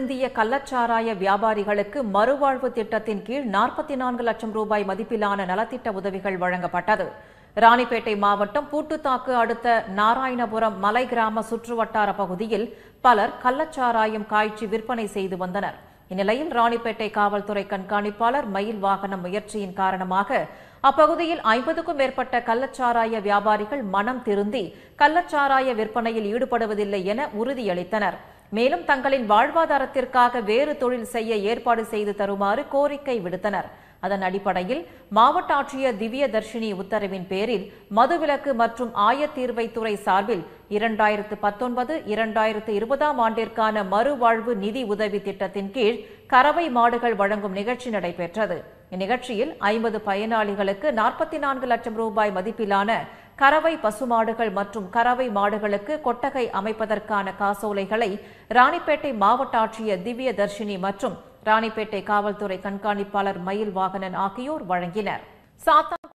இந்திய கள்ளச்சாராய வியாபாரிகளுக்கு மறுவாழ்வு திட்டத்தின் கீழ் நாற்பத்தி நான்கு லட்சம் ரூபாய் மதிப்பிலான நலத்திட்ட உதவிகள் வழங்கப்பட்டது ராணிப்பேட்டை மாவட்டம் பூட்டுத்தாக்கு அடுத்த நாராயணபுரம் மலை கிராம சுற்றுவட்டார பகுதியில் பலர் கள்ளச்சாராயம் காய்ச்சி விற்பனை செய்து வந்தனர் இந்நிலையில் ராணிப்பேட்டை காவல்துறை கண்காணிப்பாளர் மயில் வாகன முயற்சியின் காரணமாக அப்பகுதியில் ஐம்பதுக்கும் மேற்பட்ட கள்ளச்சாராய வியாபாரிகள் மனம் திருந்தி கள்ளச்சாராய விற்பனையில் ஈடுபடுவதில்லை என உறுதியளித்தனா் மேலும் தங்களின் வாழ்வாதாரத்திற்காக வேறு தொழில் செய்ய ஏற்பாடு செய்து தருமாறு கோரிக்கை விடுத்தனர் அதன் அடிப்படையில் மாவட்ட ஆட்சியர் திவ்ய தர்ஷினி உத்தரவின் பேரில் மதுவிலக்கு மற்றும் ஆயத்தீர்வைத்துறை சார்பில் இரண்டாயிரத்து பத்தொன்பது இரண்டாயிரத்து இருபதாம் ஆண்டிற்கான மறுவாழ்வு நிதி உதவி திட்டத்தின் கீழ் கறவை மாடுகள் வழங்கும் நிகழ்ச்சி நடைபெற்றது இந்நிகழ்ச்சியில் ஐம்பது பயனாளிகளுக்கு நாற்பத்தி நான்கு லட்சம் ரூபாய் மதிப்பிலான கறவை பசுமாடுகள் மற்றும் கறவை மாடுகளுக்கு கொட்டகை அமைப்பதற்கான காசோலைகளை ராணிப்பேட்டை மாவட்ட ஆட்சியர் திவ்ய தர்ஷினி மற்றும் ராணிப்பேட்டை காவல்துறை கண்காணிப்பாளர் மயில் வாகனன் ஆகியோர் வழங்கினர்